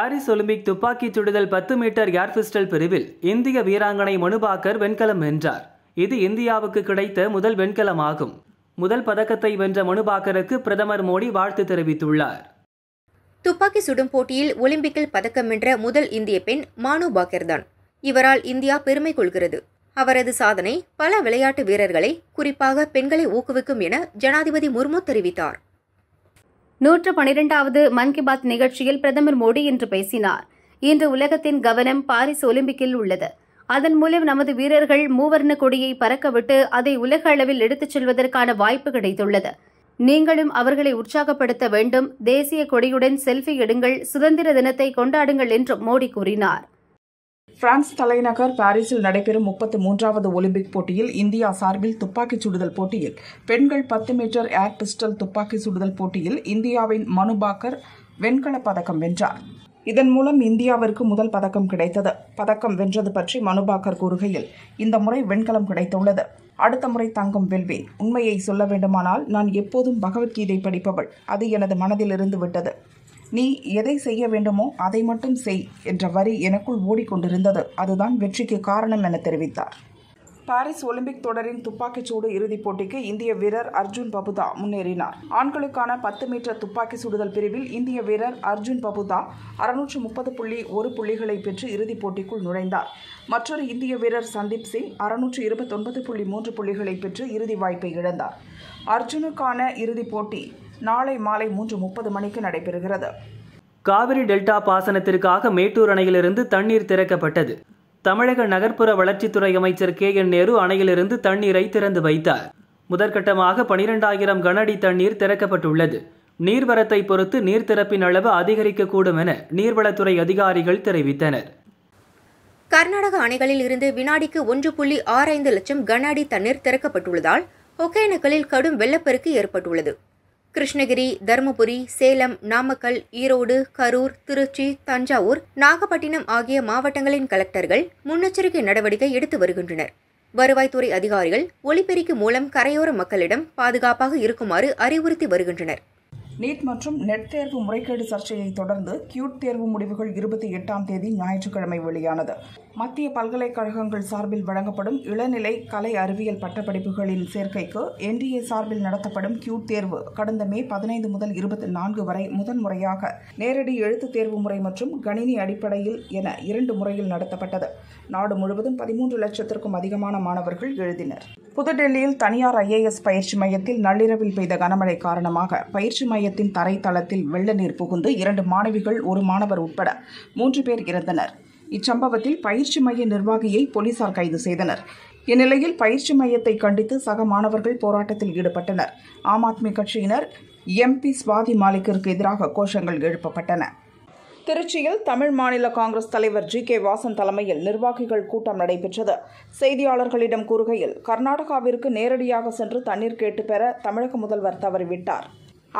Paris Olympic துப்பாக்கி சுடுதல் பத்து மீட்டர் ஏர் பிஸ்டல் பிரிவில் இந்திய வீராங்கனை மனுபாக்கர் வெண்கலம் வென்றார் இது இந்தியாவுக்கு கிடைத்த முதல் வெண்கலமாகும் முதல் பதக்கத்தை வென்ற மனுபாக்கருக்கு பிரதமர் மோடி வாழ்த்து தெரிவித்துள்ளார் துப்பாக்கி சுடும் போட்டியில் ஒலிம்பிக்கில் பதக்கம் வென்ற முதல் இந்திய பெண் மானு தான் இவரால் இந்தியா பெருமை கொள்கிறது அவரது சாதனை பல விளையாட்டு வீரர்களை குறிப்பாக பெண்களை ஊக்குவிக்கும் என ஜனாதிபதி முர்மு தெரிவித்தார் நூற்று பனிரெண்டாவது மன் கி பாத் நிகழ்ச்சியில் பிரதமர் மோடி இன்று பேசினார் இன்று உலகத்தின் கவனம் பாரிஸ் ஒலிம்பிக்கில் உள்ளது அதன் மூலம் நமது வீரர்கள் மூவர்ண கொடியை பறக்கவிட்டு அதை உலக அளவில் எடுத்துச் செல்வதற்கான வாய்ப்பு கிடைத்துள்ளது நீங்களும் அவர்களை உற்சாகப்படுத்த வேண்டும் தேசிய கொடியுடன் செல்ஃபி எடுங்கள் சுதந்திர தினத்தை கொண்டாடுங்கள் என்றும் மோடி கூறினாா் பிரான்ஸ் தலைநகர் பாரிஸில் நடைபெறும் முப்பத்தி மூன்றாவது ஒலிம்பிக் போட்டியில் இந்தியா சார்பில் துப்பாக்கி சுடுதல் போட்டியில் பெண்கள் பத்து மீட்டர் ஏர் பிஸ்டல் துப்பாக்கி சுடுதல் போட்டியில் இந்தியாவின் மனுபாக்கர் வெண்கலப் பதக்கம் வென்றார் இதன் மூலம் இந்தியாவிற்கு முதல் பதக்கம் கிடைத்தது பதக்கம் வென்றது பற்றி மனுபாக்கர் கூறுகையில் இந்த முறை வெண்கலம் கிடைத்துள்ளது அடுத்த முறை தங்கம் வெல்வேன் உண்மையை சொல்ல வேண்டுமானால் நான் எப்போதும் பகவத்கீதை படிப்பவள் அது எனது மனதிலிருந்து விட்டது நீ எதை செய்ய வேண்டுமோ அதை மட்டும் செய் என்ற வரி எனக்குள் ஓடிக்கொண்டிருந்தது அதுதான் வெற்றிக்கு காரணம் என தெரிவித்தார் பாரிஸ் ஒலிம்பிக் தொடரின் துப்பாக்கிச்சூடு இறுதிப் போட்டிக்கு இந்திய வீரர் அர்ஜுன் பபுதா முன்னேறினார் ஆண்களுக்கான பத்து மீட்டர் துப்பாக்கி சுடுதல் பிரிவில் இந்திய வீரர் அர்ஜுன் பபுதா அறுநூற்று முப்பது புள்ளி ஒரு புள்ளிகளை பெற்று இறுதிப் போட்டிக்குள் நுழைந்தார் மற்றொரு இந்திய வீரர் சந்தீப் சிங் அறுநூற்று இருபத்தொன்பது புள்ளி மூன்று புள்ளிகளை பெற்று இறுதி வாய்ப்பை இழந்தார் அர்ஜுனுக்கான இறுதிப் போட்டி நாளை மாலை மூன்று முப்பது மணிக்கு நடைபெறுகிறது காவிரி டெல்டா பாசனத்திற்காக மேட்டூர் அணையிலிருந்து தண்ணீர் திறக்கப்பட்டது தமிழக நகர்ப்புற வளர்ச்சித்துறை அமைச்சர் கே என் நேரு அணையிலிருந்து தண்ணீரை திறந்து வைத்தார் முதற்கட்டமாக பனிரெண்டாயிரம் கனஅடி தண்ணீர் திறக்கப்பட்டுள்ளது நீர்வரத்தை பொறுத்து நீர் திறப்பின் அளவு அதிகரிக்கக்கூடும் என நீர்வளத்துறை அதிகாரிகள் தெரிவித்தனர் கர்நாடக அணைகளில் இருந்து வினாடிக்கு ஒன்று புள்ளி ஆறைந்து லட்சம் கன அடி தண்ணீர் திறக்கப்பட்டுள்ளதால் ஒகேனக்கலில் கடும் வெள்ளப்பெருக்கு ஏற்பட்டுள்ளது கிருஷ்ணகிரி தருமபுரி சேலம் நாமக்கல் ஈரோடு கரூர் திருச்சி தஞ்சாவூர் நாகப்பட்டினம் ஆகிய மாவட்டங்களின் கலெக்டர்கள் முன்னெச்சரிக்கை நடவடிக்கை எடுத்து வருகின்றனர் வருவாய்த்துறை அதிகாரிகள் ஒலிபெருக்கி மூலம் கரையோர மக்களிடம் பாதுகாப்பாக இருக்குமாறு அறிவுறுத்தி வருகின்றனர் நீட் மற்றும் நெட் தேர்வு முறைகேடு சர்ச்சையை தொடர்ந்து கியூட் தேர்வு முடிவுகள் இருபத்தி எட்டாம் தேதி ஞாயிற்றுக்கிழமை வெளியானது மத்திய பல்கலைக்கழகங்கள் சார்பில் வழங்கப்படும் இளநிலை கலை அறிவியல் பட்டப்படிப்புகளின் சேர்க்கைக்கு என்டிஏ சார்பில் நடத்தப்படும் கியூட் தேர்வு கடந்த மே பதினைந்து முதல் இருபத்தி நான்கு வரை முதன்முறையாக நேரடி எழுத்து தேர்வு முறை மற்றும் கணினி அடிப்படையில் என இரண்டு முறையில் நடத்தப்பட்டது நாடு முழுவதும் பதிமூன்று லட்சத்திற்கும் அதிகமான மாணவர்கள் எழுதினர் புதுடெல்லியில் தனியார் ஐஏஎஸ் பயிற்சி மையத்தில் நள்ளிரவில் பெய்த கனமழை காரணமாக பயிற்சி மைய மையத்தின் தரைத்தளத்தில் வெள்ள நீர் புகுந்து இரண்டு மாணவிகள் ஒரு மாணவர் உட்பட மூன்று பேர் இறந்தனர் இச்சம்பவத்தில் பயிற்சி மைய நிர்வாகியை போலீசார் கைது செய்தனர் இந்நிலையில் பயிற்சி மையத்தை கண்டித்து சக மாணவர்கள் போராட்டத்தில் ஈடுபட்டனர் ஆம் ஆத்மி கட்சியினர் எம்பி சுவாதி மாலிக்கிற்கு எதிராக கோஷங்கள் எழுப்பப்பட்டன திருச்சியில் தமிழ் மாநில காங்கிரஸ் தலைவர் ஜி கே வாசன் தலைமையில் நிர்வாகிகள் கூட்டம் நடைபெற்றது செய்தியாளர்களிடம் கூறுகையில் கர்நாடகாவிற்கு நேரடியாக சென்று தண்ணீர் கேட்டு பெற தமிழக முதல்வர் தவறிவிட்டார்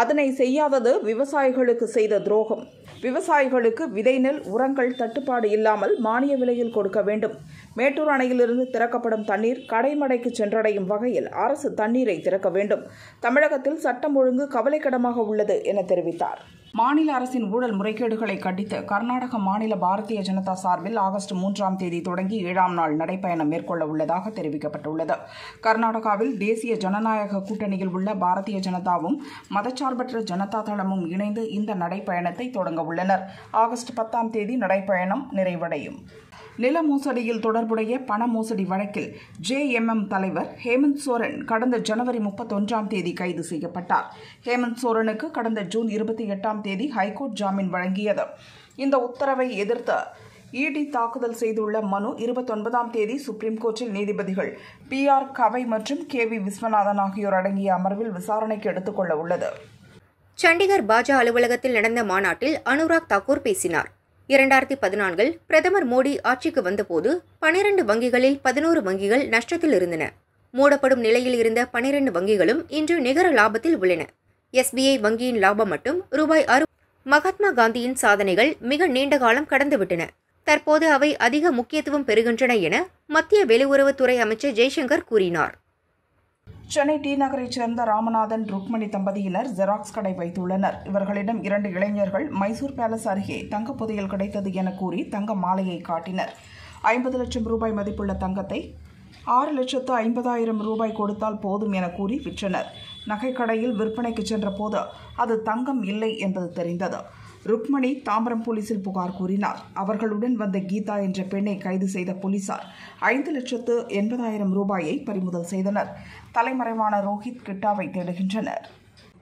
அதனை செய்யாதது விவசாயிகளுக்கு செய்த துரோகம் விவசாயிகளுக்கு விதை நெல் உரங்கள் தட்டுப்பாடு இல்லாமல் மானிய விலையில் கொடுக்க வேண்டும் மேட்டூர் அணையிலிருந்து திறக்கப்படும் தண்ணீர் கடைமடைக்கு சென்றடையும் வகையில் அரசு தண்ணீரை திறக்க வேண்டும் தமிழகத்தில் சட்டம் ஒழுங்கு கவலைக்கிடமாக உள்ளது என தெரிவித்தார் மாநில அரசின் ஊழல் முறைகேடுகளை கண்டித்து கர்நாடக மாநில பாரதிய ஜனதா சார்பில் ஆகஸ்ட் மூன்றாம் தேதி தொடங்கி ஏழாம் நாள் நடைப்பயணம் மேற்கொள்ள உள்ளதாக தெரிவிக்கப்பட்டுள்ளது கர்நாடகாவில் தேசிய ஜனநாயக கூட்டணியில் உள்ள பாரதிய ஜனதாவும் மதச்சார்பற்ற ஜனதா தளமும் இணைந்து இந்த நடைப்பயணத்தை தொடங்க உள்ளனர் ஆகஸ்ட் பத்தாம் தேதி நடைப்பயணம் நிறைவடையும் நில மோசடியில் தொடர்புடைய பண மோசடி வழக்கில் ஜே எம் எம் தலைவர் ஹேமந்த் சோரன் கடந்த ஜனவரி முப்பத்தொன்றாம் தேதி கைது செய்யப்பட்டார் ஹேமந்த் சோரனுக்கு கடந்த ஜூன் இருபத்தி எட்டாம் தேதி ஹைகோர்ட் ஜாமீன் வழங்கியது இந்த உத்தரவை எதிர்த்து இடி தாக்குதல் செய்துள்ள மனு இருபத்தொன்பதாம் தேதி சுப்ரீம் கோர்ட்டில் நீதிபதிகள் பி ஆர் கவை மற்றும் கே வி விஸ்வநாதன் ஆகியோர் அடங்கிய அமர்வில் விசாரணைக்கு எடுத்துக்கொள்ள உள்ளது சண்டிகர் பாஜா அலுவலகத்தில் நடந்த மாநாட்டில் அனுராக் தாக்கூர் பேசினார் இரண்டாயிரத்தி பதினான்கில் பிரதமர் மோடி ஆட்சிக்கு வந்தபோது பனிரண்டு வங்கிகளில் பதினோரு வங்கிகள் நஷ்டத்தில் இருந்தன மூடப்படும் நிலையில் இருந்த பனிரெண்டு வங்கிகளும் இன்று நிகர லாபத்தில் உள்ளன எஸ்பிஐ வங்கியின் லாபம் மட்டும் ரூபாய் அறு மகாத்மா காந்தியின் சாதனைகள் மிக நீண்ட காலம் கடந்துவிட்டன தற்போது அவை அதிக முக்கியத்துவம் பெறுகின்றன என மத்திய வெளியுறவுத்துறை அமைச்சர் ஜெய்சங்கர் கூறினார் சென்னை டி நகரைச் சேர்ந்த ராமநாதன் ருக்மணி தம்பதியினர் ஜெராக்ஸ் கடை வைத்துள்ளனர் இவர்களிடம் இரண்டு இளைஞர்கள் மைசூர் பேலஸ் அருகே தங்க புதையல் கிடைத்தது என கூறி தங்க மாலையை காட்டினர் ஐம்பது லட்சம் ரூபாய் மதிப்புள்ள தங்கத்தை ஆறு லட்சத்து ஐம்பதாயிரம் ரூபாய் கொடுத்தால் போதும் என கூறி விற்றனர் நகைக்கடையில் விற்பனைக்கு சென்றபோது அது தங்கம் இல்லை என்பது தெரிந்தது ருக்மணி தாம்பரம் போலீசில் புகார் கூறினார் அவர்களுடன் வந்த கீதா என்ற பெண்ணை கைது செய்த போலீசார் ஐந்து லட்சத்து எண்பதாயிரம் ரூபாயை பறிமுதல் செய்தனர் தலைமறைவான ரோஹித் கிட்டாவை தேடுகின்றனர்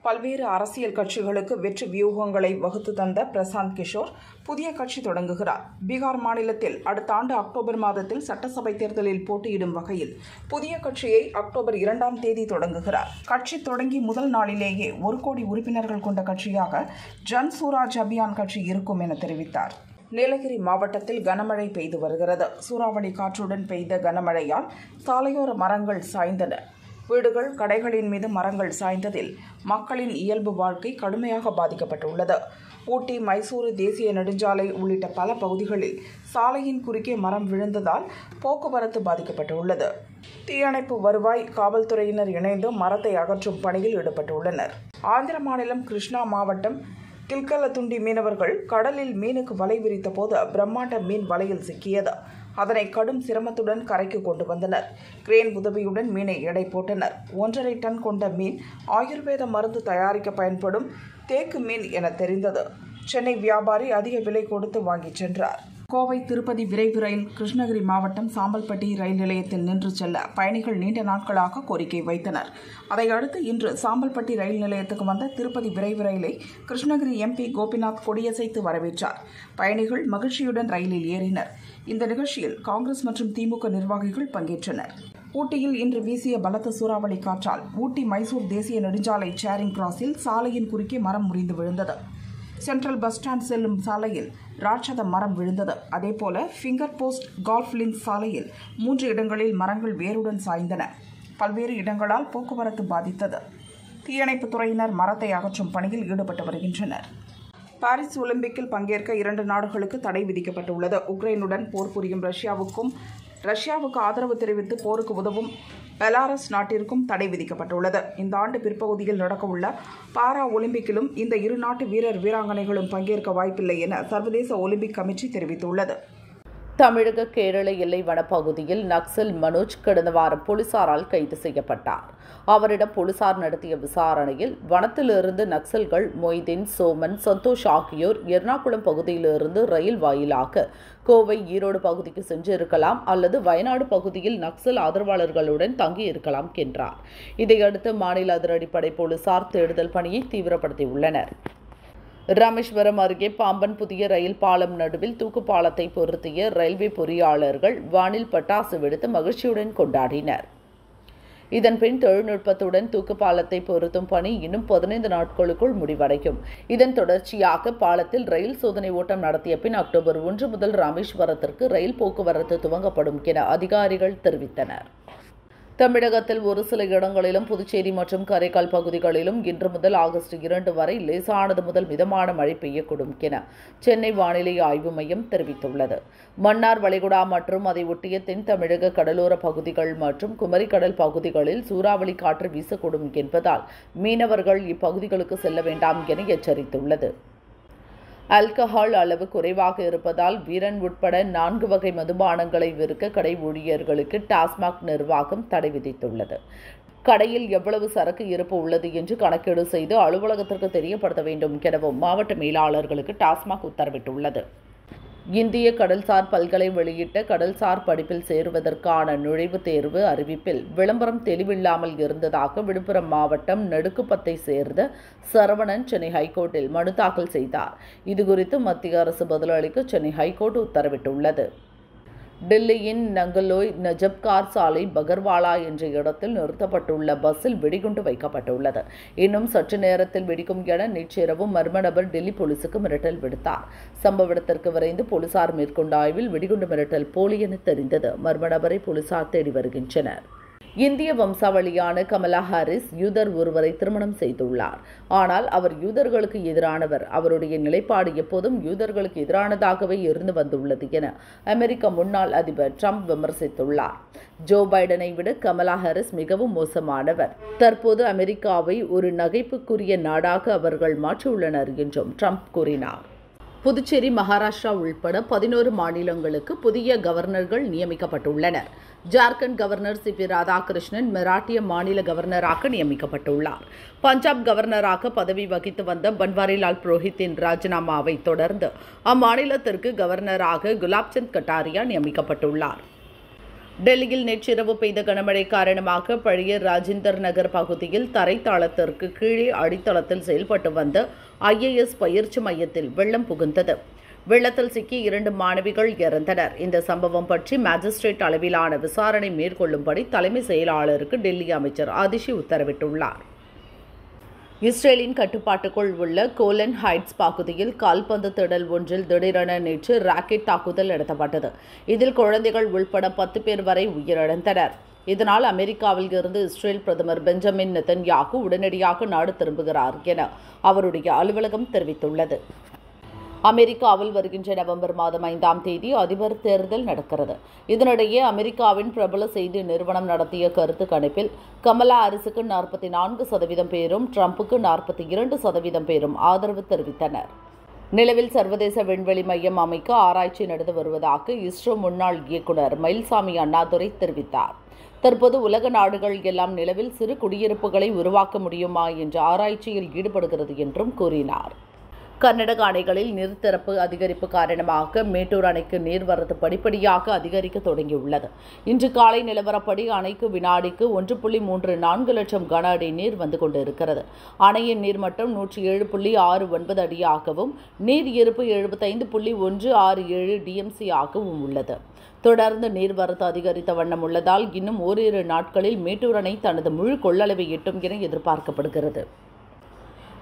பல்வேறு அரசியல் கட்சிகளுக்கு வெற்றி வியூகங்களை வகுத்து தந்த பிரசாந்த் கிஷோர் புதிய கட்சி தொடங்குகிறார் பீகார் மாநிலத்தில் அடுத்த ஆண்டு அக்டோபர் மாதத்தில் சட்டசபை தேர்தலில் போட்டியிடும் வகையில் புதிய கட்சியை அக்டோபர் இரண்டாம் தேதி தொடங்குகிறார் கட்சி தொடங்கி முதல் நாளிலேயே ஒரு கோடி உறுப்பினர்கள் கொண்ட கட்சியாக ஜன் சூராஜ் அபியான் கட்சி இருக்கும் என தெரிவித்தார் நீலகிரி மாவட்டத்தில் கனமழை பெய்து வருகிறது சூறாவளி காற்றுடன் பெய்த கனமழையால் சாலையோர மரங்கள் சாய்ந்தன வீடுகள் கடைகளின் மீது மரங்கள் சாய்ந்ததில் மக்களின் இயல்பு வாழ்க்கை கடுமையாக பாதிக்கப்பட்டுள்ளது ஊட்டி மைசூரு தேசிய நெடுஞ்சாலை உள்ளிட்ட பல பகுதிகளில் சாலையின் குறுக்கே மரம் விழுந்ததால் போக்குவரத்து பாதிக்கப்பட்டுள்ளது தீயணைப்பு வருவாய் காவல்துறையினர் இணைந்து மரத்தை அகற்றும் பணியில் ஈடுபட்டுள்ளனர் ஆந்திர மாநிலம் கிருஷ்ணா மாவட்டம் கில்கலத்துண்டி மீனவர்கள் கடலில் மீனுக்கு வலை விரித்த போது பிரம்மாண்ட மீன் வலையில் சிக்கியது அதனை கடும் சிரமத்துடன் கரைக்கு கொண்டு வந்தனர் கிரேன் உதவியுடன் மீனை எடை போட்டனர் ஒன்றரை டன் கொண்ட மீன் ஆயுர்வேத மருந்து தயாரிக்க பயன்படும் தேக்கு மீன் என தெரிந்தது சென்னை வியாபாரி அதிக விலை கொடுத்து வாங்கிச் சென்றார் கோவை திருப்பதி விரைவு ரயில் கிருஷ்ணகிரி மாவட்டம் சாம்பல்பட்டி ரயில் நிலையத்தில் நின்று செல்ல பயணிகள் நீண்ட நாட்களாக கோரிக்கை வைத்தனர் அதையடுத்து இன்று சாம்பல்பட்டி ரயில் நிலையத்துக்கு வந்த திருப்பதி விரைவு ரயிலை கிருஷ்ணகிரி எம்பி கோபிநாத் கொடியசைத்து வரவேற்றார் பயணிகள் மகிழ்ச்சியுடன் ரயிலில் ஏறினர் இந்த நிகழ்ச்சியில் காங்கிரஸ் மற்றும் திமுக நிர்வாகிகள் பங்கேற்றனர் ஊட்டியில் இன்று வீசிய பலத்த சூறாவளி காற்றால் ஊட்டி மைசூர் தேசிய நெடுஞ்சாலை சேரிங் கிராஸில் சாலையின் குறுக்கே மரம் முறிந்து விழுந்தது சென்ட்ரல் பஸ் ஸ்டாண்ட் செல்லும் சாலையில் ராட்சத மரம் விழுந்தது அதேபோல ஃபிங்கர் போஸ்ட் கால்ஃப் லிங்க் சாலையில் மூன்று இடங்களில் மரங்கள் வேருடன் சாய்ந்தன பல்வேறு இடங்களால் போக்குவரத்து பாதித்தது தீயணைப்புத் துறையினர் மரத்தை அகற்றும் பணியில் ஈடுபட்டு வருகின்றனா் பாரிஸ் ஒலிம்பிக்கில் பங்கேற்க இரண்டு நாடுகளுக்கு தடை விதிக்கப்பட்டுள்ளது உக்ரைனுடன் போர் புரியும் ரஷ்யாவுக்கும் ரஷ்யாவுக்கு ஆதரவு தெரிவித்து போருக்கு உதவும் பெலாரஸ் நாட்டிற்கும் தடை விதிக்கப்பட்டுள்ளது இந்த ஆண்டு பிற்பகுதியில் நடக்கவுள்ள பாரா ஒலிம்பிக்கிலும் இந்த இரு நாட்டு வீரர் வீராங்கனைகளும் பங்கேற்க வாய்ப்பில்லை என சர்வதேச ஒலிம்பிக் கமிட்டி தெரிவித்துள்ளது தமிழக கேரள எல்லை வனப்பகுதியில் நக்சல் மனோஜ் கடந்த வாரம் போலீசாரால் கைது செய்யப்பட்டார் அவரிடம் போலீசார் நடத்திய விசாரணையில் வனத்திலிருந்து நக்சல்கள் மொய்தீன் சோமன் சந்தோஷ் ஆகியோர் எர்ணாகுளம் பகுதியிலிருந்து ரயில் வாயிலாக கோவை ஈரோடு பகுதிக்கு சென்றிருக்கலாம் அல்லது வயநாடு பகுதியில் நக்சல் ஆதரவாளர்களுடன் தங்கியிருக்கலாம் என்றார் இதையடுத்து மாநில அதிரடிப்படை போலீசார் தேடுதல் பணியை தீவிரப்படுத்தியுள்ளனர் ராமேஸ்வரம் அருகே பாம்பன் புதிய ரயில் பாலம் நடுவில் தூக்கு பாலத்தை பொருத்திய ரயில்வே பொறியாளர்கள் வானில் பட்டாசு விடுத்து மகிழ்ச்சியுடன் கொண்டாடினர் இதன்பின் தொழில்நுட்பத்துடன் தூக்கு பாலத்தை பொருத்தும் பணி இன்னும் பதினைந்து நாட்களுக்குள் முடிவடையும் இதன் தொடர்ச்சியாக பாலத்தில் ரயில் சோதனை ஓட்டம் நடத்திய பின் அக்டோபர் ஒன்று முதல் ராமேஸ்வரத்திற்கு ரயில் போக்குவரத்து துவங்கப்படும் என அதிகாரிகள் தெரிவித்தனர் தமிழகத்தில் ஒரு சில இடங்களிலும் புதுச்சேரி மற்றும் காரைக்கால் பகுதிகளிலும் இன்று முதல் ஆகஸ்ட் இரண்டு வரை லேசானது முதல் மிதமான மழை பெய்யக்கூடும் என சென்னை வானிலை ஆய்வு மையம் தெரிவித்துள்ளது மன்னார் வளைகுடா மற்றும் அதை ஒட்டிய தென் தமிழக கடலோர பகுதிகள் மற்றும் குமரிக்கடல் பகுதிகளில் சூறாவளி காற்று வீசக்கூடும் என்பதால் மீனவர்கள் இப்பகுதிகளுக்கு செல்ல வேண்டாம் என எச்சரித்துள்ளது ஆல்கஹால் அளவு குறைவாக இருப்பதால் வீரன் உட்பட நான்கு வகை மதுபானங்களை விற்க கடை ஊழியர்களுக்கு டாஸ்மாக் நிர்வாகம் தடை விதித்துள்ளது கடையில் எவ்வளவு சரக்கு இருப்பு உள்ளது என்று கணக்கீடு செய்து அலுவலகத்திற்கு தெரியப்படுத்த வேண்டும் எனவும் மாவட்ட மேலாளர்களுக்கு டாஸ்மாக் உத்தரவிட்டுள்ளது இந்திய கடல்சார் பல்கலை வெளியிட்ட கடல்சார் படிப்பில் சேருவதற்கான நுழைவுத் தேர்வு அறிவிப்பில் விளம்பரம் தெளிவில்லாமல் இருந்ததாக விழுப்புரம் மாவட்டம் நெடுக்குப்பத்தை சேர்ந்த சரவணன் சென்னை ஹைகோர்ட்டில் மனு தாக்கல் செய்தார் இதுகுறித்து மத்திய அரசு பதிலளிக்க சென்னை ஹைகோர்ட் உத்தரவிட்டுள்ளது டெல்லியின் நங்கலோய் நஜப்கார் சாலை பகர்வாலா என்ற இடத்தில் நிறுத்தப்பட்டுள்ள பஸ்ஸில் வெடிகுண்டு வைக்கப்பட்டுள்ளது இன்னும் சற்று நேரத்தில் வெடிக்கும் என நேற்றிரவு மர்ம நபர் டெல்லி போலீசுக்கு மிரட்டல் விடுத்தார் சம்பவ இடத்திற்கு விரைந்து போலீசார் மேற்கொண்ட ஆய்வில் வெடிகுண்டு மிரட்டல் போலி என தெரிந்தது மர்ம நபரை போலீசார் தேடி வருகின்றனர் இந்திய வம்சாவளியான கமலா ஹாரிஸ் யூதர் ஒருவரை திருமணம் செய்துள்ளார் ஆனால் அவர் யூதர்களுக்கு எதிரானவர் அவருடைய நிலைப்பாடு எப்போதும் யூதர்களுக்கு எதிரானதாகவே இருந்து வந்துள்ளது என அமெரிக்க முன்னாள் அதிபர் ட்ரம்ப் விமர்சித்துள்ளார் ஜோ பைடனை விட கமலா ஹாரிஸ் மிகவும் மோசமானவர் தற்போது அமெரிக்காவை ஒரு நகைப்புக்குரிய நாடாக அவர்கள் மாற்றியுள்ளனர் என்றும் ட்ரம்ப் கூறினார் புதுச்சேரி மகாராஷ்டிரா உள்பட பதினோரு மாநிலங்களுக்கு புதிய கவர்னர்கள் நியமிக்கப்பட்டுள்ளனர் Jharkhand governor C P Radhakrishnan மராட்டிய மாநில கவர்னராக நியமிக்கப்பட்டுள்ளார் பஞ்சாப் கவர்னராக பதவி வகித்து வந்த பன்வாரிலால் புரோஹித்தின் ராஜினாமாவை தொடர்ந்து அம்மாநிலத்திற்கு கவர்னராக குலாப்சந்த் கட்டாரியா நியமிக்கப்பட்டுள்ளார் டெல்லியில் நேற்றிரவு பெய்த கனமழை காரணமாக பழைய ராஜிந்தர் நகர் பகுதியில் தரைத்தளத்திற்கு கீழே அடித்தளத்தில் செயல்பட்டு வந்த ஐஏஎஸ் பயிற்சி மையத்தில் வெள்ளம் புகுந்தது வெள்ளத்தில் சிக்கி இரண்டு மாணவிகள் இறந்தனர் இந்த சம்பவம் பற்றி மாஜிஸ்ட்ரேட் அளவிலான விசாரணை மேற்கொள்ளும்படி தலைமை செயலாளருக்கு டெல்லி அமைச்சர் அதிஷி உத்தரவிட்டுள்ளார் இஸ்ரேலின் கட்டுப்பாட்டுக்குள் உள்ள கோலன் ஹைட்ஸ் பகுதியில் கால்பந்து திடல் ஒன்றில் திடீரென நேற்று ராக்கெட் தாக்குதல் நடத்தப்பட்டது இதில் குழந்தைகள் உள்பட பத்து பேர் வரை உயிரிழந்தனர் இதனால் அமெரிக்காவில் இருந்து இஸ்ரேல் பிரதமர் பெஞ்சமின் நெத்தன்யாகு உடனடியாக நாடு திரும்புகிறார் என அவருடைய அலுவலகம் தெரிவித்துள்ளது அமெரிக்காவில் வருகின்ற நவம்பர் மாதம் ஐந்தாம் தேதி அதிபர் தேர்தல் நடக்கிறது இதனிடையே அமெரிக்காவின் பிரபல செய்தி நிறுவனம் நடத்திய கருத்து கணிப்பில் கமலா ஹாரிஸுக்கு நாற்பத்தி நான்கு சதவீதம் பேரும் ட்ரம்புக்கு நாற்பத்தி இரண்டு சதவீதம் பேரும் ஆதரவு தெரிவித்தனர் நிலவில் சர்வதேச விண்வெளி மையம் அமைக்க ஆராய்ச்சி நடந்து வருவதாக இஸ்ரோ முன்னாள் இயக்குநர் மயில்சாமி அண்ணாதுரை தெரிவித்தார் தற்போது உலக நாடுகள் எல்லாம் நிலவில் சிறு குடியிருப்புகளை உருவாக்க முடியுமா என்ற ஆராய்ச்சியில் ஈடுபடுகிறது என்றும் கூறினார் கர்நாடக அணைகளில் நீர்த்திறப்பு அதிகரிப்பு காரணமாக மேட்டூர் அணைக்கு நீர்வரத்து படிப்படியாக அதிகரிக்க தொடங்கியுள்ளது இன்று காலை நிலவரப்படி அணைக்கு வினாடிக்கு ஒன்று புள்ளி மூன்று நான்கு லட்சம் கன அடி நீர் வந்து கொண்டிருக்கிறது அணையின் நீர்மட்டம் நூற்றி ஏழு புள்ளி ஆறு ஒன்பது அடியாகவும் நீர் இருப்பு எழுபத்தைந்து புள்ளி ஒன்று ஆறு ஏழு டிஎம்சி ஆகவும் உள்ளது தொடர்ந்து நீர்வரத்து அதிகரித்த வண்ணம் உள்ளதால் இன்னும் ஓரிரு நாட்களில் மேட்டூர் அணை தனது முழு கொள்ளளவை எட்டும் என எதிர்பார்க்கப்படுகிறது